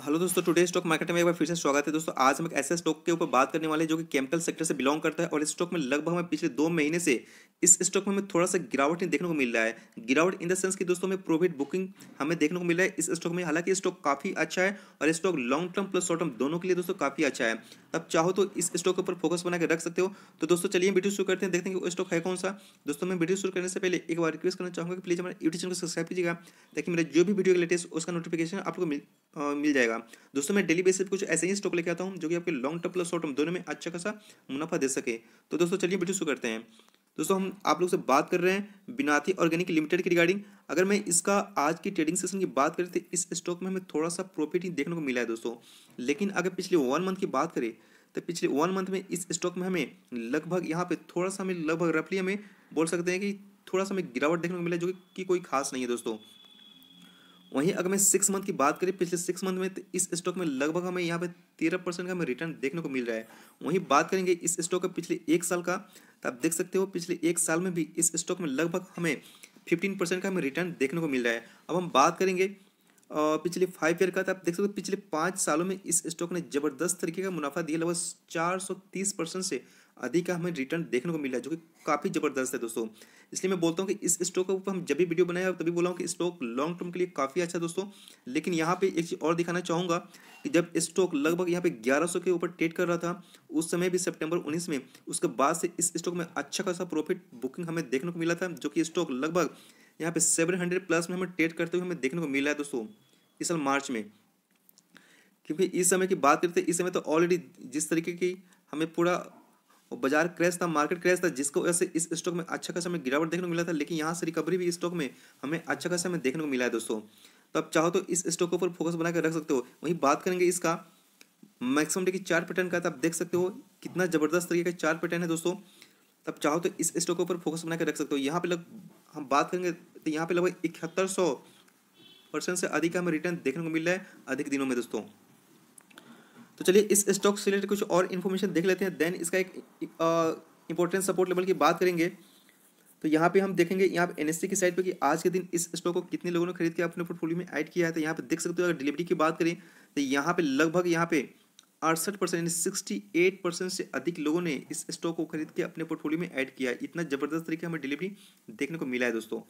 hello दोस्तों today stock market में एक बार फिर से स्वागत है दोस्तों आज हम एक ऐसे स्टॉक के ऊपर बात करने वाले हैं जो कि केमिकल सेक्टर से बिलोंग करता है और इस स्टॉक में लगभग हमें पिछले दो महीने से इस स्टॉक में हमें थोड़ा सा गिरावट देखने को मिल रहा है गिरावट इन द सेंस कि दोस्तों में प्रॉफिट बुकिंग हमें देखने को मिल रहा है इस स्टॉक में हालांकि स्टॉक काफ़ी अच्छा है और stock long term plus short term दोनों के लिए दोस्तों काफ़ी अच्छा है अब चाहो तो इस स्टॉक के ऊपर फोकस बना के रख सकते हो तो दोस्तों चलिए वीडियो शुरू करते हैं देखते हैं कि वो स्टॉक है कौन सा दोस्तों मैं वीडियो शुरू करने से पहले एक बार रिक्वेस्ट करना चाहूँगा कि प्लीज़ हमारे यूट्यूब चैनल को सब्सक्राइब कीजिएगा ताकि मेरे जो भी वीडियो के लेटेस्ट उसका नोटिफिकेशन आपको मिल जाए जाएगा दोस्तों मैं डेली बेसिस पे कुछ ऐसे ही स्टॉक लेके आता हूँ जो कि आपके long term plus short term दोनों में अच्छा खासा मुनाफा दे सके तो दोस्तों चलिए वीडियो शुरू करते हैं दोस्तों हम आप लोग से बात कर रहे हैं बिनाती ऑर्गेनिक लिमिटेड की रिगार्डिंग अगर मैं इसका आज की ट्रेडिंग सेशन की बात करें तो इस स्टॉक में हमें थोड़ा सा प्रॉफिट ही देखने को मिला है दोस्तों लेकिन अगर पिछले वन मंथ की बात करें तो पिछले वन मंथ में इस स्टॉक में हमें लगभग यहाँ पे थोड़ा सा हमें लगभग रफली हमें बोल सकते हैं कि थोड़ा सा हमें गिरावट देखने को मिला है जो कि कोई खास नहीं है दोस्तों वहीं अगर मैं सिक्स मंथ की बात करें पिछले सिक्स मंथ में तो इस स्टॉक में लगभग हमें यहाँ पे तेरह परसेंट का हमें रिटर्न देखने को मिल रहा है वहीं बात करेंगे इस स्टॉक का पिछले एक साल का तो आप देख सकते हो पिछले एक साल में भी इस स्टॉक में लगभग हमें फिफ्टीन परसेंट का हमें रिटर्न देखने को मिल रहा है अब हम बात करेंगे पिछले फाइव ईयर का तो आप देख सकते हो पिछले पाँच सालों में इस स्टॉक ने जबरदस्त तरीके का मुनाफा दिया लगभग चार सौ तीस परसेंट से अधिक का हमें रिटर्न देखने को मिला है जो कि काफ़ी ज़बरदस्त है दोस्तों इसलिए मैं बोलता हूँ कि इस स्टॉक के ऊपर हम जब भी वीडियो बनाया तभी बोला हूँ कि स्टॉक लॉन्ग टर्म के लिए काफ़ी अच्छा दोस्तों लेकिन यहाँ पे एक चीज़ और दिखाना चाहूँगा कि जब स्टॉक लगभग यहाँ पे 1100 के ऊपर ट्रेड कर रहा था उस समय भी सेप्टेम्बर उन्नीस में उसके बाद से इस स्टॉक में अच्छा खासा प्रॉफिट बुकिंग हमें देखने को मिला था जो कि स्टॉक लगभग यहाँ पे सेवन प्लस में हमें ट्रेड करते हुए हमें देखने को मिला है दोस्तों इस साल मार्च में क्योंकि इस समय की बात करते तो इस समय तो ऑलरेडी जिस तरीके की हमें पूरा और बाजार क्रैश था मार्केट क्रैश था जिसको वजह से इस स्टॉक में अच्छा खासा हमें गिरावट देखने को मिला था लेकिन यहाँ से रिकवरी भी स्टॉक में हमें अच्छा खासा हमें देखने को मिला है दोस्तों तो आप चाहो तो इस स्टॉक के ऊपर फोकस बनाकर रख सकते हो वहीं बात करेंगे इसका मैक्सिमम डे की चार पैटर्न का तो आप देख सकते हो कितना ज़बरदस्त तरीके का चार पैटर्न है दोस्तों तब तो चाहो तो इस स्टॉक के ऊपर फोकस बनाकर रख सकते हो यहाँ पे लग हम बात करेंगे तो यहाँ पे लगभग इकहत्तर सौ परसेंट से अधिक हमें रिटर्न देखने को मिल रहा है अधिक दिनों में दोस्तों तो चलिए इस स्टॉक से रिलेटेड कुछ और इन्फॉर्मेशन देख लेते हैं देन इसका एक इंपॉर्टेंट सपोर्ट लेवल की बात करेंगे तो यहाँ पे हम देखेंगे यहाँ पे एनएससी की साइड पे कि आज के दिन इस स्टॉक को कितने लोगों ने खरीद के अपने पोर्टफोलियो में ऐड किया है तो यहाँ पे देख सकते हो अगर डिलीवरी की बात करें तो यहाँ पे लगभग यहाँ पे अड़सठ परसेंट यानी सिक्सटी एट परसेंट से अधिक लोगों ने इस स्टॉक को खरीद के अपने पोर्टफोलियो में ऐड किया है इतना ज़बरदस्त तरीके हमें डिलीवरी देखने को मिला है दोस्तों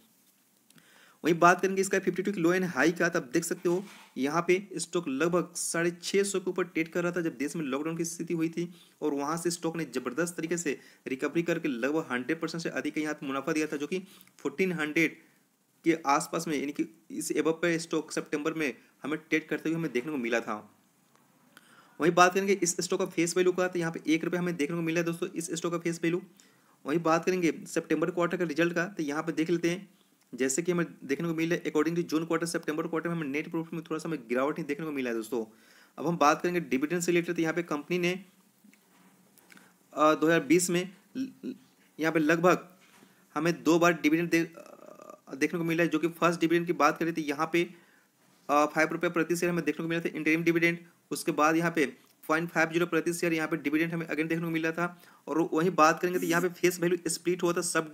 वहीं बात करेंगे इसका फिफ्टी टू की लो एंड हाई का तो आप देख सकते हो यहाँ पे स्टॉक लगभग साढ़े छः सौ के ऊपर ट्रेड कर रहा था जब देश में लॉकडाउन की स्थिति हुई थी और वहाँ से स्टॉक ने ज़बरदस्त तरीके से रिकवरी करके लगभग हंड्रेड परसेंट से अधिक यहाँ पे मुनाफा दिया था जो कि फोर्टीन हंड्रेड के आसपास में यानी कि इस एब पर स्टॉक सेप्टेम्बर में हमें ट्रेड करते हुए हमें देखने को मिला था वहीं बात करेंगे इस स्टॉक का फेस वैल्यू का तो यहाँ पे एक रुपये हमें देखने को मिला है दोस्तों इस स्टॉक का फेस वैल्यू वहीं बात करेंगे सेप्टेम्बर क्वार्टर का रिजल्ट का तो यहाँ पर देख लेते हैं जैसे कि हमें देखने को मिले according to June quarter September quarter में हमें नेट प्रॉफिट में थोड़ा सा हमें गिरावट ही देखने को मिला है दोस्तों अब हम बात करेंगे डिविडेंड से रिलेटेड तो यहाँ पे कंपनी ने दो हज़ार बीस में यहाँ पे लगभग हमें दो बार डिविडेंड दे, देखने को मिला है जो कि फर्स्ट डिविडेंड की बात करें तो यहाँ पे फाइव रुपये प्रति शेयर हमें देखने को मिला था इंटरिम डिविडेंड उसके बाद यहाँ पे पॉइंट फाइव जीरो प्रति शेयर यहाँ पे डिविडेंड हमें अगेन देखने को मिला था और वही बात करेंगे तो यहाँ पे फेस वैल्यू स्प्लिट हुआ था सब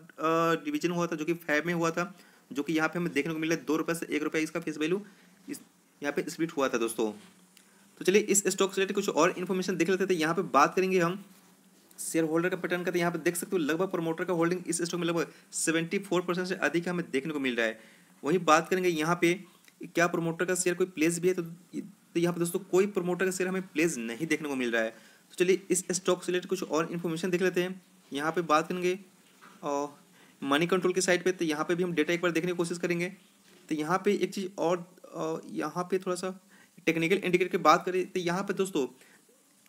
डिवीजन हुआ था जो कि फाइव में हुआ था जो कि यहाँ पे हमें देखने को मिला दो रुपये से एक रुपये इसका फेस वैल्यू इस यहाँ पे स्प्लिट हुआ था दोस्तों तो चलिए इस स्टॉक से रिलेटेड कुछ और इन्फॉर्मेशन देख लेते थे यहाँ पे बात करेंगे हम शेयर होल्डर का पैटर्न का तो यहाँ पे देख सकते हो लगभग प्रमोटर का होल्डिंग इस स्टॉक में लगभग सेवेंटी फोर परसेंट से अधिक हमें देखने को मिल रहा है वहीं बात करेंगे यहाँ पे क्या प्रोमोटर का शेयर कोई प्लेस भी है तो, तो यहाँ पर दोस्तों कोई प्रोमोटर का शेयर हमें प्लेस नहीं देखने को मिल रहा है तो चलिए इस स्टॉक से रिलेटेड कुछ और इन्फॉर्मेशन देख लेते हैं यहाँ पे बात करेंगे और मनी कंट्रोल के साइड पे तो यहाँ पे भी हम डेटा एक बार देखने की कोशिश करेंगे तो यहाँ पे एक चीज़ और यहाँ पे थोड़ा सा टेक्निकल इंडिकेटर की बात करें तो यहाँ पे दोस्तों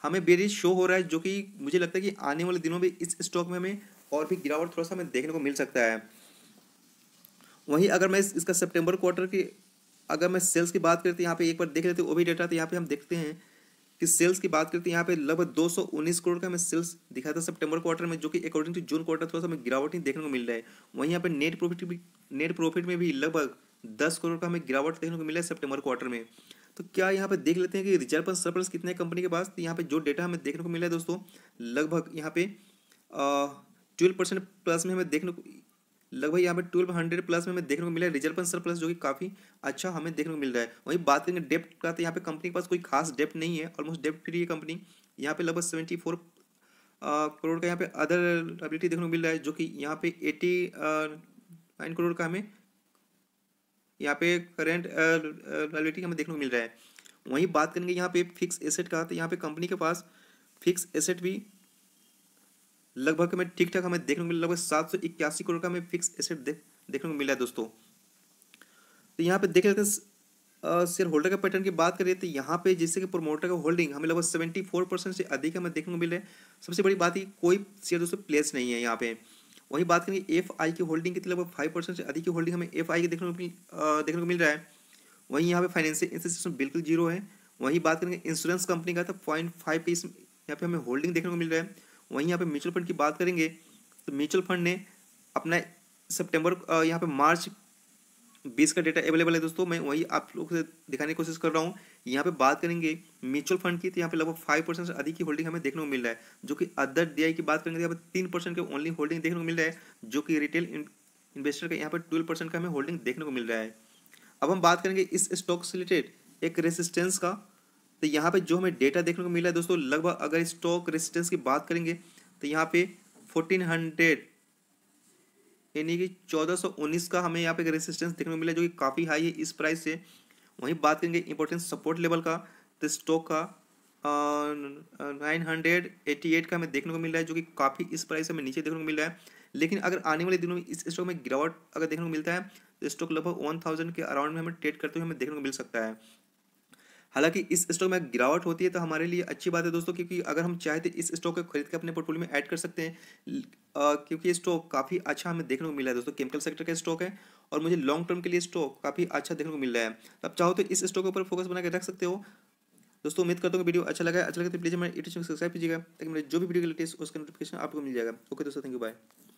हमें बेरिज शो हो रहा है जो कि मुझे लगता है कि आने वाले दिनों में इस स्टॉक में हमें और भी गिरावट थोड़ा सा हमें देखने को मिल सकता है वहीं अगर मैं इसका सेप्टेम्बर क्वार्टर की अगर मैं सेल्स की बात तो यहाँ पे एक बार देख लेते वो भी डेटा तो यहाँ पे हम देखते हैं कि सेल्स की बात करते हैं यहाँ पे लगभग 219 करोड़ का हमें सेल्स दिखा था सितंबर क्वार्टर में जो कि अकॉर्डिंग टू जून क्वार्टर थोड़ा सा हमें गिरावट ही देखने को मिल रहा है वहीं यहाँ पे नेट प्रॉफिट भी नेट प्रॉफिट में भी लगभग दस करोड़ का हमें गिरावट देखने को मिला है सेप्टेम्बर क्वार्टर में तो क्या यहाँ पे देख लेते हैं कि रिजर्व सरप्लस कितने कंपनी के पास तो यहाँ पे जो डेटा हमें देखने को मिला है दोस्तों लगभग यहाँ पे ट्वेल्व परसेंट प्लस में हमें देखने को लगभग यहाँ पे ट्वेल्व हंड्रेड प्लस में हमें देखने को मिला है रिजर्व प्लस जो कि काफ़ी अच्छा हमें देखने को मिल रहा है वहीं बात करेंगे डेप्ट का तो यहाँ पे कंपनी के पास कोई खास डेप्ट नहीं है ऑलमोस्ट डेप्ट फ्री है कंपनी यहाँ पे लगभग सेवेंटी फोर करोड़ का यहाँ पे अदर लाइबिलिटी देखने को मिल रहा है जो कि यहाँ पे एटी नाइन करोड़ का हमें यहाँ पे करेंट लाइबिलिटी हमें देखने को मिल रहा है वहीं बात करेंगे यहाँ पे फिक्स एसेट का तो यहाँ पे कंपनी के पास फिक्स एसेट भी लगभग हमें ठीक ठाक हमें देखने को मिला लगभग सात सौ इक्यासी करोड़ का हमें फिक्स एसेट देख देखने को मिला है दोस्तों तो यहाँ पे देख लेते हैं शेयर होल्डर का पैटर्न की बात करें तो यहाँ पे जैसे कि प्रोमोटर का होल्डिंग हमें लगभग सेवेंटी फोर परसेंट से अधिक हमें देखने को मिले सबसे बड़ी बात है कोई शेयर दोस्तों प्लेस नहीं है यहाँ पे वही बात करेंगे एफ आई की होल्डिंग कितनी लगभग फाइव परसेंट से अधिक की होल्डिंग हमें एफ आई की देखने को देखने को मिल रहा है वहीं यहाँ पे फाइनेंशियल इंस्टीट्यूशन बिल्कुल जीरो है वहीं बात करेंगे इंश्योरेंस कंपनी का तो पॉइंट फाइव यहाँ पे हमें होल्डिंग देखने को मिल रहा है वहीं यहाँ पे म्यूचुअल फंड की बात करेंगे तो म्यूचुअल फंड ने अपना सितंबर यहाँ पे मार्च बीस का डेटा अवेलेबल है दोस्तों मैं वही आप लोग से दिखाने की कोशिश कर रहा हूँ यहाँ पे बात करेंगे म्यूचुअल फंड की तो यहाँ पे लगभग फाइव परसेंट से अधिक की होल्डिंग हमें देखने को मिल रहा है जो कि अदर डी की बात करेंगे तो यहाँ पे तीन परसेंट की ओनली होल्डिंग देखने को मिल रहा है जो कि रिटेल इन्वेस्टर का यहाँ पर ट्वेल्व परसेंट का हमें होल्डिंग देखने को मिल रहा है अब हम बात करेंगे इस स्टॉक से रिलेटेड एक रेसिस्टेंस का तो यहाँ पे जो हमें डेटा देखने को मिला है दोस्तों लगभग अगर स्टॉक रेजिस्टेंस की बात करेंगे तो यहाँ पे फोर्टीन हंड्रेड यानी कि चौदह सौ उन्नीस का हमें यहाँ पे रेजिस्टेंस देखने को मिला जो कि काफ़ी हाई है इस प्राइस से वहीं बात करेंगे इंपॉर्टेंट सपोर्ट लेवल का तो स्टॉक का नाइन हंड्रेड एटी एट का हमें देखने को मिल रहा है जो कि काफ़ी इस प्राइस से हमें नीचे देखने को मिल रहा है लेकिन अगर आने वाले दिनों में इस स्टॉक में गिरावट अगर देखने को मिलता है तो स्टॉक लगभग वन थाउजेंड के अराउंड में हमें ट्रेड करते हुए हमें देखने को मिल सकता है हालांकि इस स्टॉक में गिरावट होती है तो हमारे लिए अच्छी बात है दोस्तों क्योंकि अगर हम चाहे तो इस स्टॉक को खरीद के अपने पोर्टफोलियो में ऐड कर सकते हैं आ, क्योंकि स्टॉक काफ़ी अच्छा हमें देखने को मिला है दोस्तों केमिकल सेक्टर का स्टॉक है और मुझे लॉन्ग टर्म के लिए स्टॉक काफ़ी अच्छा देखने को मिल रहा है तो आप चाहो तो इस स्टॉक के ऊपर फोकस बना रख सकते हो दोस्तों उम्मीद करता हूँ वीडियो अच्छा लगा अच्छा लगता तो प्लीज़ हमारे यूट्यूब चैनल सब्सक्राइब कीजिएगा ताकि मेरे जो भी वीडियो के लेटेस्ट उसका नोटिफिकेशन आपको मिल जाएगा ओके दोस्तों थैंक यू बाय